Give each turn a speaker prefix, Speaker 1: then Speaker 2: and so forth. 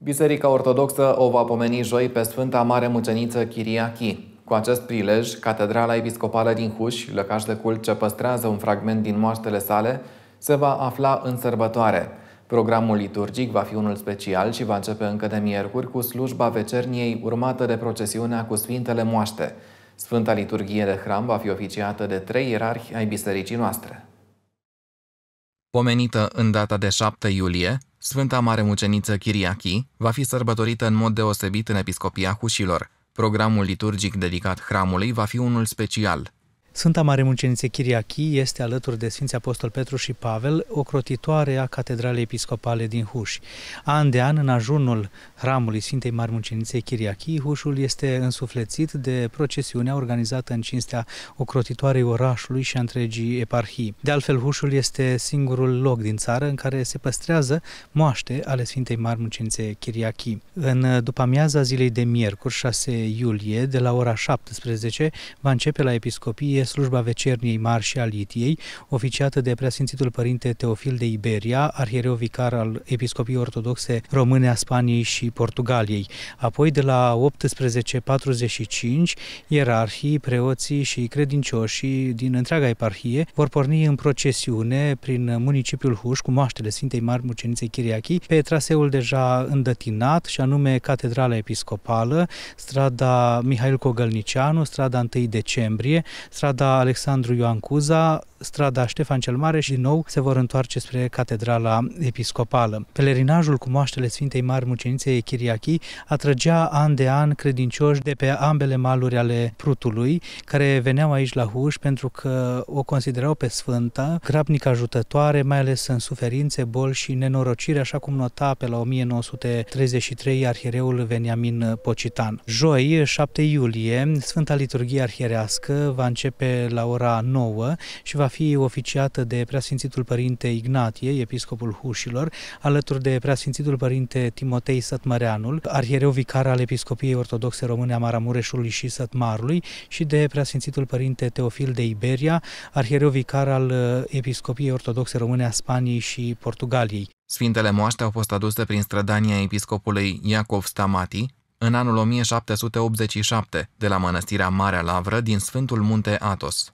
Speaker 1: Biserica Ortodoxă o va pomeni joi pe Sfânta Mare Muceniță Chiriachi. Cu acest prilej, Catedrala Episcopală din Huși, lăcaș de cult ce păstrează un fragment din moaștele sale, se va afla în sărbătoare. Programul liturgic va fi unul special și va începe încă de miercuri cu slujba vecerniei urmată de procesiunea cu Sfintele Moaște. Sfânta Liturghie de Hram va fi oficiată de trei ierarhi ai bisericii noastre. Pomenită în data de 7 iulie, Sfânta Mare Muceniță Chiriachi va fi sărbătorită în mod deosebit în Episcopia Hușilor. Programul liturgic dedicat hramului va fi unul special,
Speaker 2: Sfânta Mare Mucenițe Chiriachi este alături de Sfinții Apostol Petru și Pavel o crotitoare a Catedralei Episcopale din Huș. An de an, în ajunul ramului Sfintei Mare Mucenițe Chiriachi, Hușul este însuflețit de procesiunea organizată în cinstea ocrotitoarei orașului și a întregii eparhii. De altfel, Hușul este singurul loc din țară în care se păstrează moaște ale Sfintei Mare Mucenițe Chiriachi. În după amiaza zilei de miercuri, 6 iulie, de la ora 17, va începe la episcopie slujba vecerniei Litiei, oficiată de preasfințitul părinte Teofil de Iberia, vicar al Episcopiei Ortodoxe Române a Spaniei și Portugaliei. Apoi, de la 18.45, ierarhii, preoții și credincioșii din întreaga eparhie vor porni în procesiune prin municipiul Huș cu moaștele Sfintei Mari Muceniței Chiriachi pe traseul deja îndătinat și anume Catedrala Episcopală, strada Mihail Cogălnicianu, strada 1 decembrie, strada strada Alexandru Ioan Cuza, strada Ștefan cel Mare și din nou se vor întoarce spre Catedrala Episcopală. Pelerinajul cu moaștele Sfintei Mari Muceniței Chiriachi atrăgea an de an credincioși de pe ambele maluri ale Prutului, care veneau aici la Huș pentru că o considerau pe Sfânta, grabnic ajutătoare, mai ales în suferințe, boli și nenorocire, așa cum nota pe la 1933 arhiereul Veniamin Pocitan. Joi, 7 iulie, Sfânta Liturghie Arhierească va începe începe la ora 9 și va fi oficiată de Preasfințitul Părinte Ignatie, Episcopul Hușilor, alături de Preasfințitul Părinte Timotei Sătmăreanul, arhiereu vicar al Episcopiei Ortodoxe Române a Maramureșului și Sătmarului și de Preasfințitul Părinte Teofil de Iberia, arhiereu vicar al uh, Episcopiei Ortodoxe Române a Spaniei și
Speaker 1: Portugaliei. Sfintele moaște au fost aduse prin strădania episcopului Iacov Stamati, în anul 1787 de la mănăstirea Marea Lavră din Sfântul Munte Atos.